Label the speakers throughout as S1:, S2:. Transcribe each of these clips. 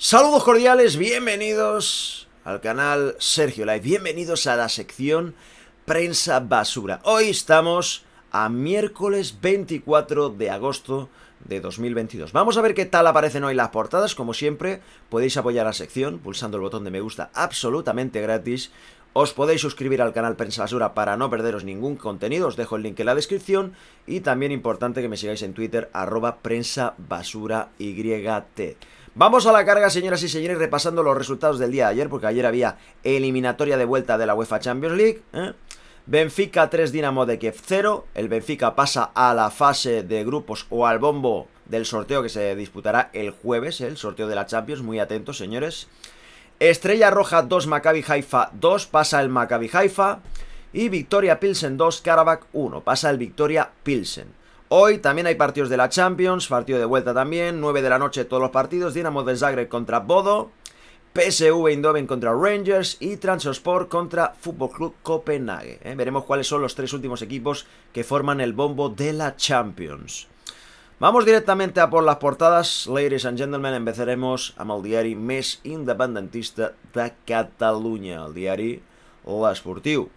S1: Saludos cordiales, bienvenidos al canal Sergio Live, bienvenidos a la sección Prensa Basura. Hoy estamos a miércoles 24 de agosto de 2022. Vamos a ver qué tal aparecen hoy las portadas, como siempre podéis apoyar la sección pulsando el botón de me gusta absolutamente gratis. Os podéis suscribir al canal Prensa Basura para no perderos ningún contenido, os dejo el link en la descripción y también importante que me sigáis en Twitter arroba prensa basura yt. Vamos a la carga, señoras y señores, repasando los resultados del día de ayer, porque ayer había eliminatoria de vuelta de la UEFA Champions League. ¿eh? Benfica 3, Dinamo de Kiev 0. El Benfica pasa a la fase de grupos o al bombo del sorteo que se disputará el jueves, ¿eh? el sorteo de la Champions. Muy atentos, señores. Estrella Roja 2, Maccabi Haifa 2. Pasa el Maccabi Haifa. Y Victoria Pilsen 2, Karabakh 1. Pasa el Victoria Pilsen. Hoy también hay partidos de la Champions, partido de vuelta también, 9 de la noche todos los partidos, Dinamo de Zagreb contra Bodo, PSV Eindhoven contra Rangers y Transosport contra Fútbol Club Copenhague. ¿eh? Veremos cuáles son los tres últimos equipos que forman el bombo de la Champions. Vamos directamente a por las portadas. Ladies and gentlemen, empezaremos a el mes independentista de Cataluña, el diari L'Esportiu.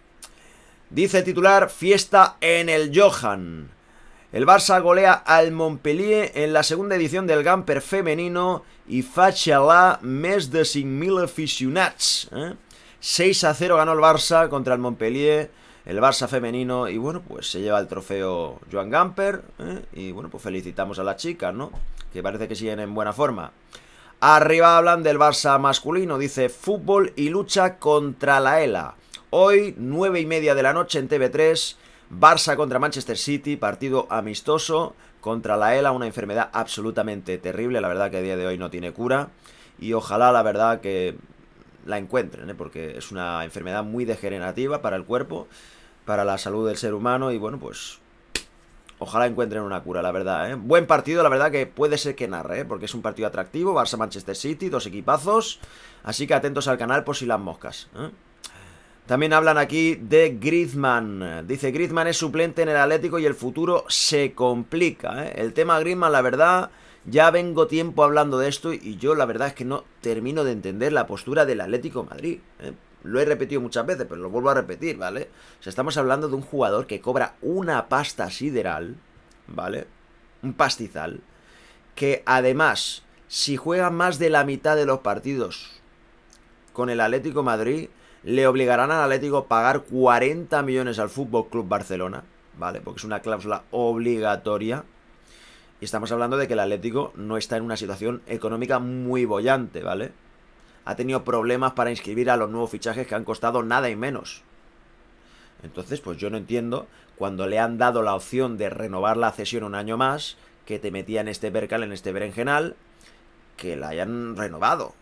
S1: Dice titular, fiesta en el Johan. El Barça golea al Montpellier en la segunda edición del Gamper femenino y la mes de 5000 aficionats. 6 eh. a 0 ganó el Barça contra el Montpellier, el Barça femenino, y bueno, pues se lleva el trofeo Joan Gamper. Eh, y bueno, pues felicitamos a las chicas, ¿no? Que parece que siguen en buena forma. Arriba hablan del Barça masculino, dice fútbol y lucha contra la ELA. Hoy, 9 y media de la noche en TV3, Barça contra Manchester City, partido amistoso contra la ELA, una enfermedad absolutamente terrible, la verdad que a día de hoy no tiene cura y ojalá la verdad que la encuentren, ¿eh? porque es una enfermedad muy degenerativa para el cuerpo, para la salud del ser humano y bueno, pues ojalá encuentren una cura, la verdad. ¿eh? Buen partido, la verdad que puede ser que narre, ¿eh? porque es un partido atractivo, Barça-Manchester City, dos equipazos, así que atentos al canal por si las moscas. También hablan aquí de Griezmann. Dice, Griezmann es suplente en el Atlético y el futuro se complica. ¿eh? El tema Griezmann, la verdad, ya vengo tiempo hablando de esto y yo la verdad es que no termino de entender la postura del Atlético Madrid. ¿eh? Lo he repetido muchas veces, pero lo vuelvo a repetir, ¿vale? O sea, estamos hablando de un jugador que cobra una pasta sideral, ¿vale? Un pastizal. Que además, si juega más de la mitad de los partidos con el Atlético Madrid le obligarán al Atlético a pagar 40 millones al Fútbol Club Barcelona, ¿vale? Porque es una cláusula obligatoria. Y estamos hablando de que el Atlético no está en una situación económica muy bollante, ¿vale? Ha tenido problemas para inscribir a los nuevos fichajes que han costado nada y menos. Entonces, pues yo no entiendo cuando le han dado la opción de renovar la cesión un año más, que te metía en este percal, en este berenjenal, que la hayan renovado.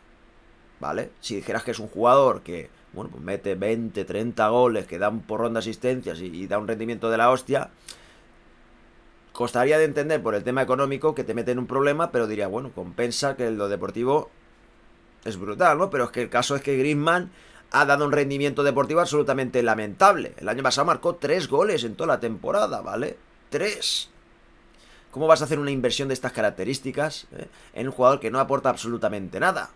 S1: ¿Vale? Si dijeras que es un jugador que bueno, pues mete 20, 30 goles que dan porrón de asistencias y, da un rendimiento de la hostia, costaría de entender por el tema económico que te mete en un problema, pero diría, bueno, compensa que lo deportivo es brutal, ¿no? Pero es que el caso es que Griezmann ha dado un rendimiento deportivo absolutamente lamentable. El año pasado marcó 3 goles en toda la temporada, ¿vale? 3. ¿Cómo vas a hacer una inversión de estas características eh, en un jugador que no aporta absolutamente nada?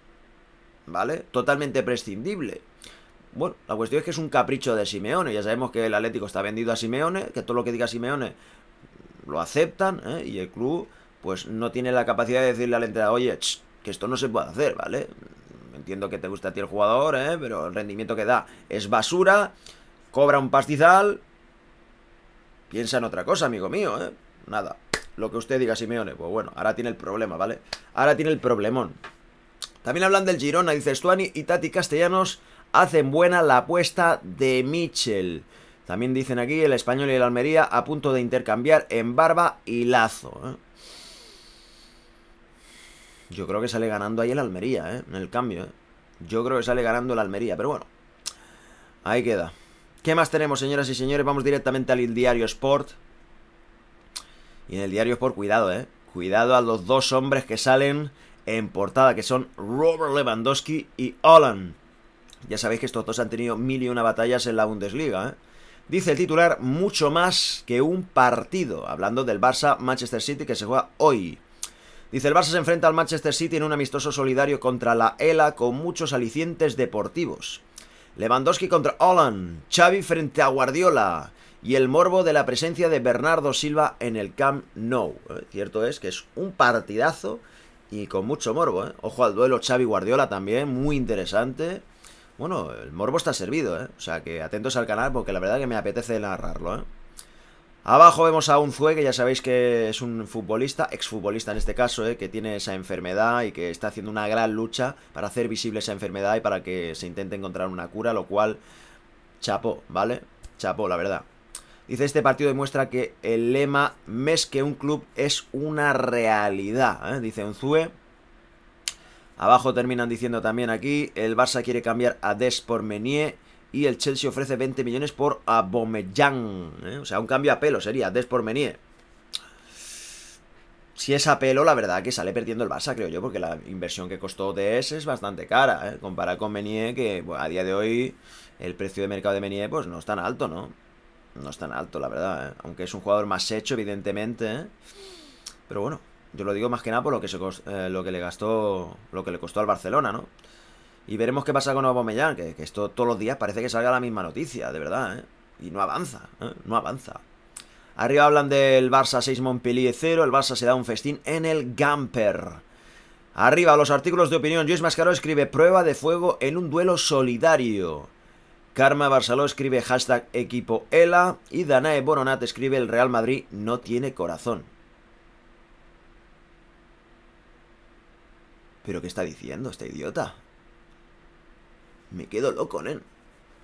S1: ¿Vale? Totalmente prescindible. Bueno, la cuestión es que es un capricho de Simeone. Ya sabemos que el Atlético está vendido a Simeone, que todo lo que diga Simeone lo aceptan, ¿eh? y el club pues no tiene la capacidad de decirle al entrenador, oye, que esto no se puede hacer, ¿vale? Entiendo que te gusta a ti el jugador, ¿eh? pero el rendimiento que da es basura, cobra un pastizal, piensa en otra cosa, amigo mío, ¿eh? Nada, lo que usted diga, Simeone, pues bueno, ahora tiene el problema, ¿vale? Ahora tiene el problemón. También hablan del Girona, dice Stuani y Tati Castellanos hacen buena la apuesta de Mitchell. También dicen aquí el español y el Almería a punto de intercambiar en barba y lazo. ¿eh? Yo creo que sale ganando ahí el Almería, ¿eh? en el cambio. ¿eh? Yo creo que sale ganando el Almería, pero bueno. Ahí queda. ¿Qué más tenemos, señoras y señores? Vamos directamente al diario Sport. Y en el diario Sport, cuidado, ¿eh? Cuidado a los dos hombres que salen en portada, que son Robert Lewandowski y Holland. Ya sabéis que estos dos han tenido mil y una batallas en la Bundesliga, ¿eh? Dice el titular, mucho más que un partido, hablando del Barça-Manchester City que se juega hoy. Dice, el Barça se enfrenta al Manchester City en un amistoso solidario contra la ELA con muchos alicientes deportivos. Lewandowski contra Holland, Xavi frente a Guardiola y el morbo de la presencia de Bernardo Silva en el Camp Nou. ¿eh? Cierto es que es un partidazo y con mucho morbo. ¿eh? Ojo al duelo Xavi Guardiola también, muy interesante. Bueno, el morbo está servido, ¿eh? O sea, que atentos al canal porque la verdad que me apetece narrarlo, ¿eh? Abajo vemos a un Zue, que ya sabéis que es un futbolista, exfutbolista en este caso, ¿eh? que tiene esa enfermedad y que está haciendo una gran lucha para hacer visible esa enfermedad y para que se intente encontrar una cura, lo cual, chapo, ¿vale? Chapo, la verdad. Dice, este partido demuestra que el lema mes que un club es una realidad, ¿eh? dice un Abajo terminan diciendo también aquí, el Barça quiere cambiar a Des por Menier y el Chelsea ofrece 20 millones por Abomeyang. ¿eh? O sea, un cambio a pelo sería Des por Menier. Si es a pelo, la verdad que sale perdiendo el Barça, creo yo, porque la inversión que costó Des es bastante cara. ¿eh? con Menier, que a día de hoy el precio de mercado de Menier pues no es tan alto, ¿no? No es tan alto, la verdad. ¿eh? Aunque es un jugador más hecho, evidentemente. ¿eh? Pero bueno, yo lo digo más que nada por lo que, eh, lo que le gastó, lo que le costó al Barcelona, ¿no? Y veremos qué pasa con Aubameyang, que, que esto todos los días parece que salga la misma noticia, de verdad, ¿eh? Y no avanza, ¿eh? no avanza. Arriba hablan del Barça 6 Montpellier 0, el Barça se da un festín en el Gamper. Arriba, los artículos de opinión. Joyce Mascaro escribe prueba de fuego en un duelo solidario. Karma Barceló escribe hashtag equipo ELA. Y Danae Boronat escribe el Real Madrid no tiene corazón. ¿Pero qué está diciendo este idiota? Me quedo loco, ¿eh?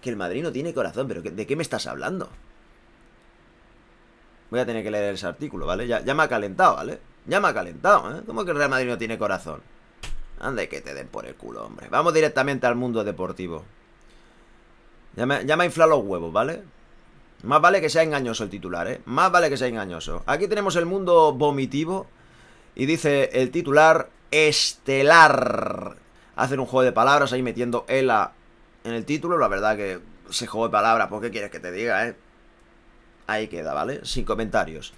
S1: Que el Madrid no tiene corazón, pero ¿de qué me estás hablando? Voy a tener que leer ese artículo, ¿vale? Ya, ya me ha calentado, ¿vale? Ya me ha calentado, ¿eh? ¿Cómo que el Real Madrid no tiene corazón? Ande que te den por el culo, hombre. Vamos directamente al mundo deportivo. Ya me, ya me ha inflado los huevos, ¿vale? Más vale que sea engañoso el titular, ¿eh? Más vale que sea engañoso. Aquí tenemos el mundo vomitivo. Y dice el titular, estelar. Hacen un juego de palabras ahí metiendo ELA en el título. La verdad que ese juego de palabras, ¿por qué quieres que te diga, eh? Ahí queda, ¿vale? Sin comentarios.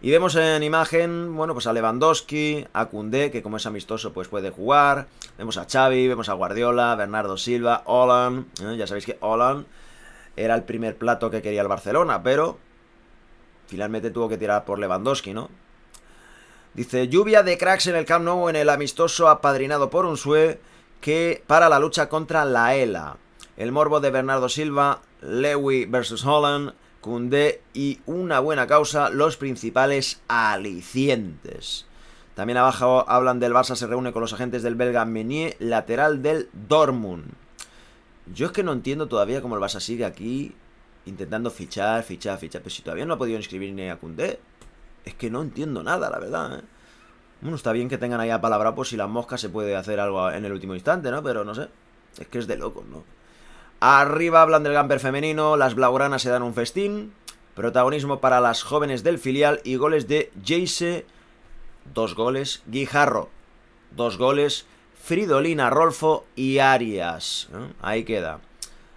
S1: Y vemos en imagen, bueno, pues a Lewandowski, a Kundé, que como es amistoso, pues puede jugar. Vemos a Xavi, vemos a Guardiola, Bernardo Silva, Olan. ¿eh? Ya sabéis que Olan era el primer plato que quería el Barcelona, pero finalmente tuvo que tirar por Lewandowski, ¿no? Dice, lluvia de cracks en el Camp Nou en el amistoso apadrinado por un sue que para la lucha contra la ELA. El morbo de Bernardo Silva, Lewy versus Holland, kunde y una buena causa, los principales alicientes. También abajo hablan del Barça, se reúne con los agentes del belga Menier, lateral del Dortmund. Yo es que no entiendo todavía cómo el Barça sigue aquí intentando fichar, fichar, fichar. Pero si todavía no ha podido inscribir ni a kunde es que no entiendo nada, la verdad, ¿eh? Bueno, está bien que tengan ahí a palabra por si las moscas se puede hacer algo en el último instante, ¿no? Pero no sé, es que es de locos, ¿no? Arriba hablan del Gamper femenino, las blaugranas se dan un festín, protagonismo para las jóvenes del filial y goles de Jace, dos goles, Guijarro, dos goles, Fridolina, Rolfo y Arias. Ahí queda.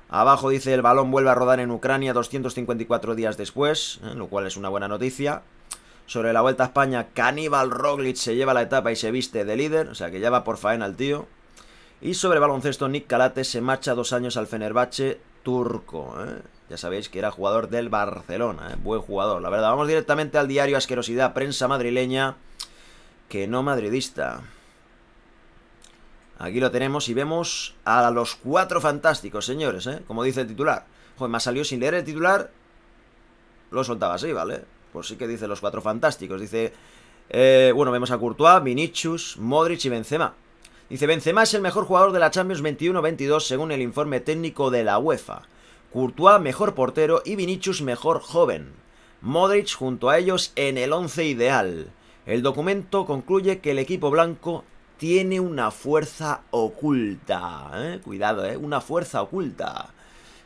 S1: Abajo dice el balón vuelve a rodar en Ucrania 254 días después, ¿eh? lo cual es una buena noticia. Sobre la Vuelta a España, Caníbal Roglic se lleva la etapa y se viste de líder, o sea que ya va por faena el tío. Y sobre baloncesto, Nick Calate se marcha dos años al Fenerbahce turco. ¿eh? Ya sabéis que era jugador del Barcelona, ¿eh? buen jugador. La verdad, vamos directamente al diario Asquerosidad, prensa madrileña, que no madridista. Aquí lo tenemos y vemos a los cuatro fantásticos, señores, ¿eh? como dice el titular. Joder, me salió sin leer el titular, lo soltaba así, ¿vale? Pues sí que dice los cuatro fantásticos. Dice, eh, bueno, vemos a Courtois, Vinicius, Modric y Benzema. Dice, Benzema es el mejor jugador de la Champions 21-22 según el informe técnico de la UEFA. Courtois mejor portero y Vinicius mejor joven. Modric junto a ellos en el once ideal. El documento concluye que el equipo blanco tiene una fuerza oculta. ¿eh? Cuidado, ¿eh? una fuerza oculta.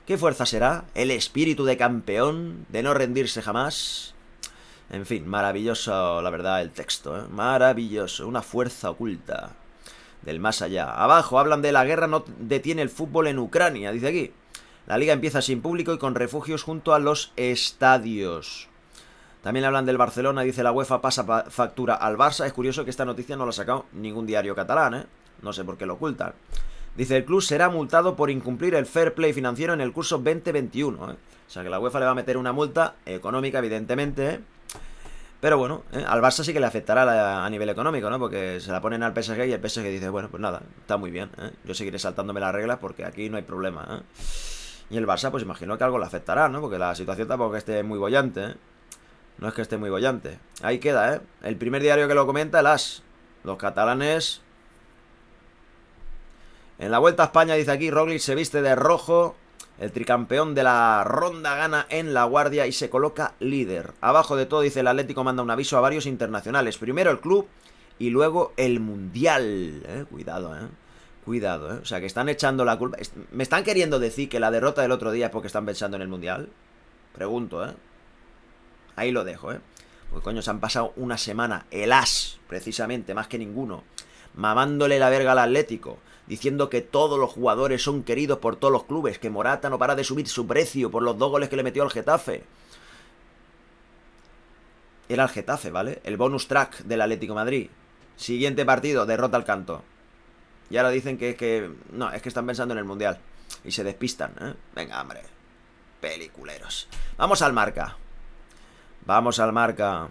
S1: ¿Qué fuerza será? ¿El espíritu de campeón? ¿De no rendirse jamás? En fin, maravilloso, la verdad, el texto. ¿eh? Maravilloso, una fuerza oculta del más allá. Abajo hablan de la guerra no detiene el fútbol en Ucrania, dice aquí. La liga empieza sin público y con refugios junto a los estadios. También hablan del Barcelona, dice la UEFA pasa factura al Barça. Es curioso que esta noticia no la ha sacado ningún diario catalán, ¿eh? No sé por qué lo ocultan. Dice, el club será multado por incumplir el fair play financiero en el curso 2021. ¿eh? O sea que la UEFA le va a meter una multa económica, evidentemente. ¿eh? Pero bueno, ¿eh? al Barça sí que le afectará a nivel económico, ¿no? Porque se la ponen al PSG y el PSG dice, bueno, pues nada, está muy bien. Yo seguiré saltándome las reglas porque aquí no hay problema. Y el Barça, pues imagino que algo le afectará, ¿no? Porque la situación tampoco que esté muy bollante. No es que esté muy bollante. Ahí queda, ¿eh? El primer diario que lo comenta, el AS. Los catalanes en la Vuelta a España, dice aquí, Roglic se viste de rojo. El tricampeón de la ronda gana en la guardia y se coloca líder. Abajo de todo, dice el Atlético, manda un aviso a varios internacionales. Primero el club y luego el Mundial. Eh, cuidado, ¿eh? Cuidado, ¿eh? O sea, que están echando la culpa. ¿Me están queriendo decir que la derrota del otro día es porque están pensando en el Mundial? Pregunto, ¿eh? Ahí lo dejo, ¿eh? Pues coño, se han pasado una semana, el as, precisamente, más que ninguno, mamándole la verga al Atlético, diciendo que todos los jugadores son queridos por todos los clubes, que Morata no para de subir su precio por los dos goles que le metió al Getafe. Era el Getafe, ¿vale? El bonus track del Atlético Madrid. Siguiente partido, derrota al canto. Y ahora dicen que es que... No, es que están pensando en el Mundial. Y se despistan, ¿eh? Venga, hombre. Peliculeros. Vamos al marca. Vamos al marca.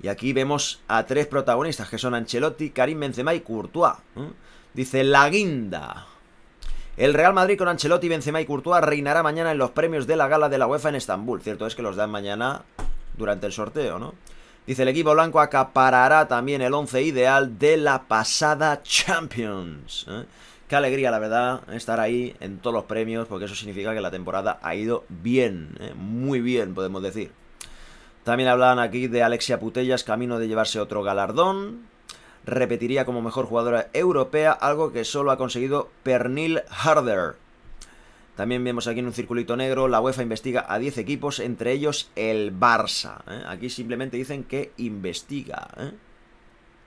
S1: Y aquí vemos a tres protagonistas, que son Ancelotti, Karim Benzema y Courtois. ¿eh? Dice La Guinda. El Real Madrid con Ancelotti, Benzema y Courtois reinará mañana en los premios de la gala de la UEFA en Estambul. Cierto es que los dan mañana durante el sorteo, ¿no? Dice el equipo blanco acaparará también el once ideal de la pasada Champions. ¿eh? Qué alegría, la verdad, estar ahí en todos los premios, porque eso significa que la temporada ha ido bien, ¿eh? muy bien, podemos decir. También hablaban aquí de Alexia Putellas, camino de llevarse otro galardón. Repetiría como mejor jugadora europea, algo que solo ha conseguido Pernil Harder. También vemos aquí en un circulito negro, la UEFA investiga a 10 equipos, entre ellos el Barça. ¿eh? Aquí simplemente dicen que investiga. ¿eh?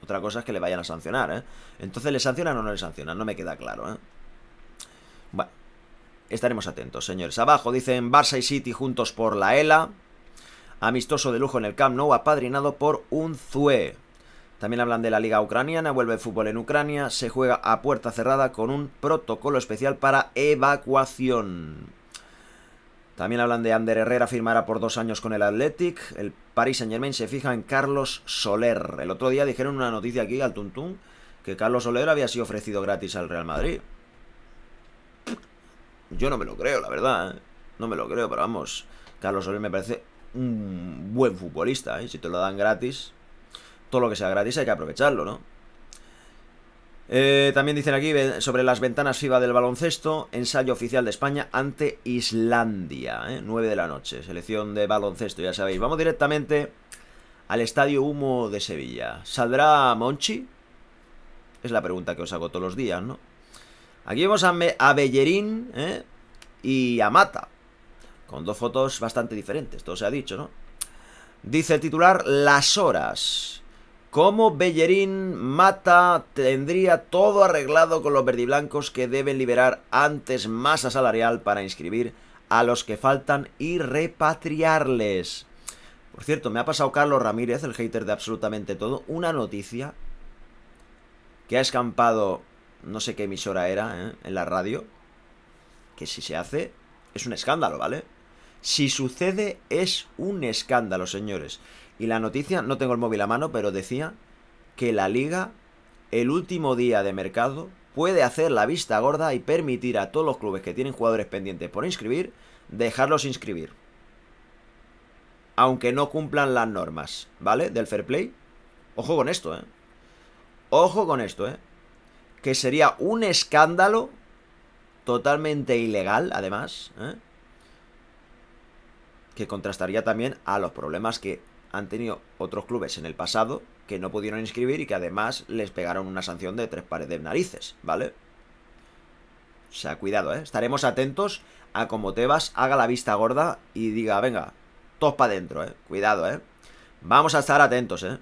S1: Otra cosa es que le vayan a sancionar. ¿eh? Entonces, ¿le sancionan o no le sancionan? No me queda claro. Bueno, estaremos atentos, señores. Abajo dicen Barça y City juntos por la ELA. Amistoso de lujo en el Camp Nou, apadrinado por un Zue. También hablan de la liga ucraniana, vuelve el fútbol en Ucrania, se juega a puerta cerrada con un protocolo especial para evacuación. También hablan de Ander Herrera firmará por dos años con el Athletic. El Paris Saint Germain se fija en Carlos Soler. El otro día dijeron una noticia aquí al Tuntún que Carlos Soler había sido ofrecido gratis al Real Madrid. Yo no me lo creo, la verdad. ¿eh? No me lo creo, pero vamos. Carlos Soler me parece un buen futbolista, ¿eh? Si te lo dan gratis, todo lo que sea gratis hay que aprovecharlo, ¿no? Eh, también dicen aquí sobre las ventanas FIBA del baloncesto, ensayo oficial de España ante Islandia, 9 ¿eh? de la noche, selección de baloncesto, ya sabéis. Vamos directamente al Estadio Humo de Sevilla. ¿Saldrá Monchi? Es la pregunta que os hago todos los días, ¿no? Aquí vemos a, Bellerín y a Mata. Con dos fotos bastante diferentes, todo se ha dicho, ¿no? Dice el titular, las horas. ...como Bellerín Mata tendría todo arreglado con los verdiblancos que deben liberar antes masa salarial para inscribir a los que faltan y repatriarles? Por cierto, me ha pasado Carlos Ramírez, el hater de absolutamente todo, una noticia que ha escampado, no sé qué emisora era, ¿eh? en la radio, que si se hace es un escándalo, ¿vale? Si sucede, es un escándalo, señores. Y la noticia, no tengo el móvil a mano, pero decía que la liga, el último día de mercado, puede hacer la vista gorda y permitir a todos los clubes que tienen jugadores pendientes por inscribir, dejarlos inscribir. Aunque no cumplan las normas, ¿vale? Del fair play. Ojo con esto, ¿eh? Ojo con esto, ¿eh? Que sería un escándalo totalmente ilegal, además, ¿eh? que contrastaría también a los problemas que han tenido otros clubes en el pasado que no pudieron inscribir y que además les pegaron una sanción de tres pares de narices, ¿vale? O sea, cuidado, ¿eh? Estaremos atentos a como Tebas haga la vista gorda y diga, venga, todos para adentro, ¿eh? Cuidado, ¿eh? Vamos a estar atentos, ¿eh?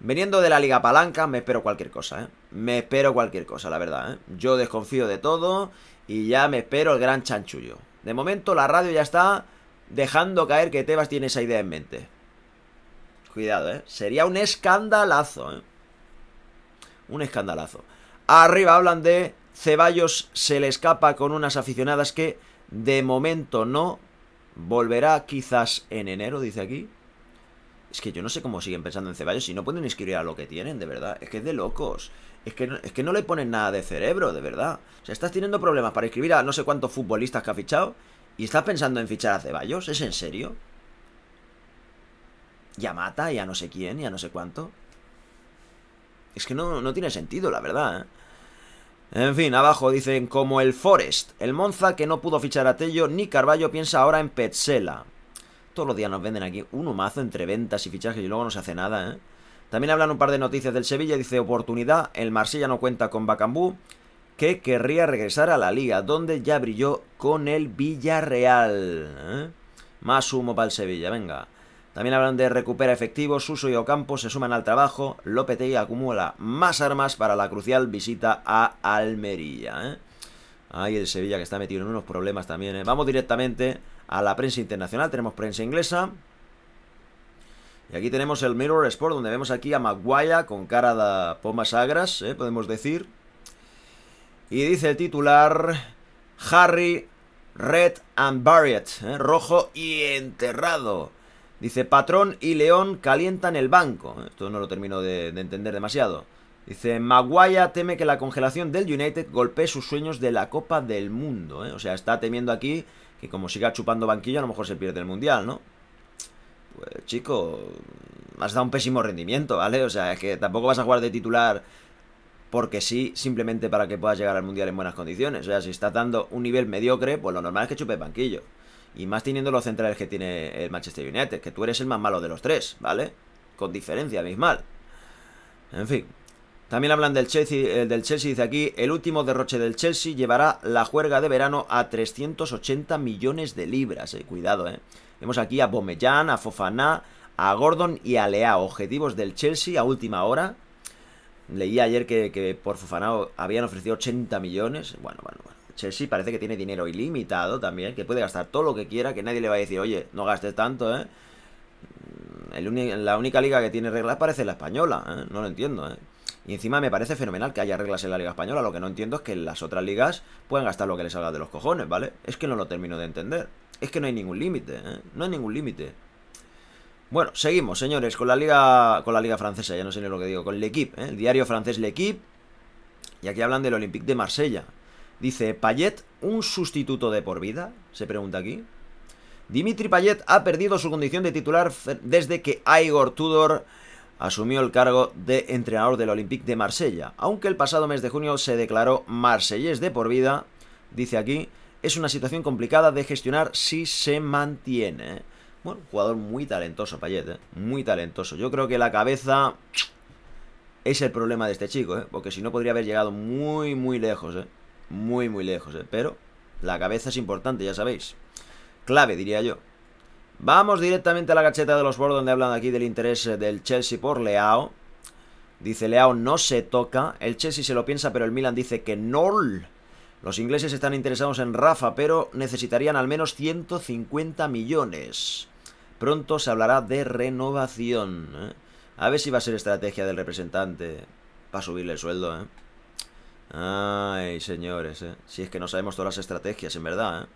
S1: Veniendo de la Liga Palanca, me espero cualquier cosa, ¿eh? Me espero cualquier cosa, la verdad, ¿eh? Yo desconfío de todo y ya me espero el gran chanchullo. De momento, la radio ya está dejando caer que Tebas tiene esa idea en mente. Cuidado, ¿eh? Sería un escandalazo, ¿eh? Un escandalazo. Arriba hablan de Ceballos se le escapa con unas aficionadas que de momento no. Volverá quizás en enero, dice aquí. Es que yo no sé cómo siguen pensando en Ceballos si no pueden inscribir a lo que tienen, de verdad. Es que es de locos. Es que, no, es que no le ponen nada de cerebro, de verdad. O sea, estás teniendo problemas para inscribir a no sé cuántos futbolistas que ha fichado ¿Y estás pensando en fichar a Ceballos? ¿Es en serio? Ya Mata? ya no sé quién? ya no sé cuánto? Es que no, tiene sentido, la verdad, ¿eh? En fin, abajo dicen como el Forest. El Monza que no pudo fichar a Tello ni Carballo piensa ahora en Petzela. Todos los días nos venden aquí un humazo entre ventas y fichajes y luego no se hace nada, ¿eh? También hablan un par de noticias del Sevilla. Dice oportunidad. El Marsella no cuenta con Bacambú que querría regresar a la liga, donde ya brilló con el Villarreal. ¿eh? Más humo para el Sevilla, venga. También hablan de recupera efectivos, uso y Ocampo se suman al trabajo, Lopetegui acumula más armas para la crucial visita a Almería. ¿eh? Ahí el Sevilla que está metido en unos problemas también. ¿eh? Vamos directamente a la prensa internacional, tenemos prensa inglesa. Y aquí tenemos el Mirror Sport, donde vemos aquí a Maguire con cara de pomas agras, podemos decir y dice el titular Harry Red and Buried, ¿eh? rojo y enterrado. Dice Patrón y León calientan el banco. Esto no lo termino de, entender demasiado. Dice Maguaya teme que la congelación del United golpee sus sueños de la Copa del Mundo. ¿eh? O sea, está temiendo aquí que como siga chupando banquillo a lo mejor se pierde el Mundial, ¿no? Pues chico, has dado un pésimo rendimiento, ¿vale? O sea, es que tampoco vas a jugar de titular porque sí, simplemente para que puedas llegar al Mundial en buenas condiciones. O sea, si estás dando un nivel mediocre, pues lo normal es que chupe banquillo. Y más teniendo los centrales que tiene el Manchester United, que tú eres el más malo de los tres, ¿vale? Con diferencia mal En fin. También hablan del Chelsea, el eh, del Chelsea dice aquí, el último derroche del Chelsea llevará la juerga de verano a 380 millones de libras. Eh, cuidado, ¿eh? Vemos aquí a Bomellán, a Fofana, a Gordon y a Leao. Objetivos del Chelsea a última hora, Leí ayer que, que por Fofanao habían ofrecido 80 millones. Bueno, bueno, bueno. Chelsea parece que tiene dinero ilimitado también, que puede gastar todo lo que quiera, que nadie le va a decir, oye, no gastes tanto, ¿eh? Mm, la única liga que tiene reglas parece la española, ¿eh? No lo entiendo, ¿eh? Y encima me parece fenomenal que haya reglas en la Liga Española. Lo que no entiendo es que las otras ligas puedan gastar lo que les salga de los cojones, ¿vale? Es que no lo termino de entender. Es que no hay ningún límite, ¿eh? No hay ningún límite. Bueno, seguimos, señores, con la liga con la liga francesa, ya no sé ni lo que digo, con L'Equipe, ¿eh? el diario francés L'Equipe. Y aquí hablan del Olympique de Marsella. Dice, ¿Payet un sustituto de por vida? Se pregunta aquí. Dimitri Payet ha perdido su condición de titular desde que Igor Tudor asumió el cargo de entrenador del Olympique de Marsella. Aunque el pasado mes de junio se declaró marsellés de por vida, dice aquí, es una situación complicada de gestionar si se mantiene. ¿eh? jugador muy talentoso, Payet, ¿eh? Muy talentoso. Yo creo que la cabeza es el problema de este chico, ¿eh? Porque si no podría haber llegado muy, muy lejos, ¿eh? Muy, muy lejos, ¿eh? Pero la cabeza es importante, ya sabéis. Clave, diría yo. Vamos directamente a la cacheta de los bordos donde hablan aquí del interés eh, del Chelsea por Leao. Dice Leao no se toca. El Chelsea se lo piensa, pero el Milan dice que no. Los ingleses están interesados en Rafa, pero necesitarían al menos 150 millones. Pronto se hablará de renovación. ¿eh? A ver si va a ser estrategia del representante para subirle el sueldo, ¿eh? Ay, señores, ¿eh? Si es que no sabemos todas las estrategias, en verdad, ¿eh?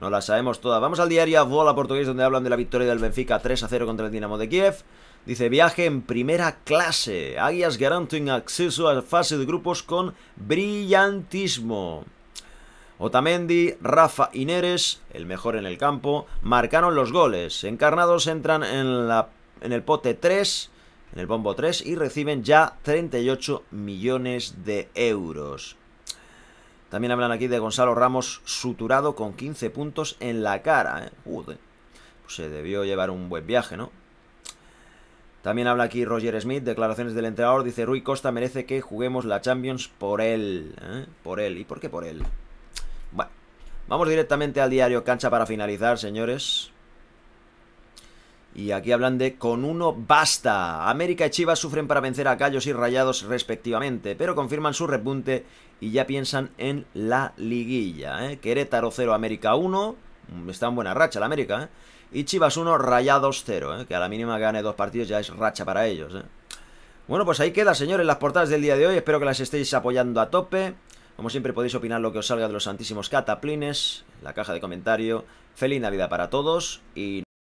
S1: No las sabemos todas. Vamos al diario Bola Portugués, donde hablan de la victoria del Benfica 3 a 0 contra el Dinamo de Kiev. Dice, viaje en primera clase. Aguas garantizan acceso a fase de grupos con brillantismo. Otamendi, Rafa y el mejor en el campo, marcaron los goles. Encarnados entran en, el pote 3, en el bombo 3, y reciben ya 38 millones de euros. También hablan aquí de Gonzalo Ramos suturado con 15 puntos en la cara. ¿eh? Pues se debió llevar un buen viaje, ¿no? También habla aquí Roger Smith, declaraciones del entrenador. Dice, Rui Costa merece que juguemos la Champions por él. ¿eh? Por él. ¿Y por qué por él? Bueno, vamos directamente al diario Cancha para finalizar, señores. Y aquí hablan de con uno basta. América y Chivas sufren para vencer a Callos y Rayados respectivamente, pero confirman su repunte y ya piensan en la liguilla. ¿eh? Querétaro 0, América 1. Mm, está en buena racha la América. ¿eh? Y Chivas 1, Rayados 0. ¿eh? Que a la mínima gane dos partidos ya es racha para ellos. Bueno, pues ahí queda, señores, las portadas del día de hoy. Espero que las estéis apoyando a tope. Como siempre podéis opinar lo que os salga de los santísimos cataplines, en la caja de comentario. Feliz Navidad para todos y...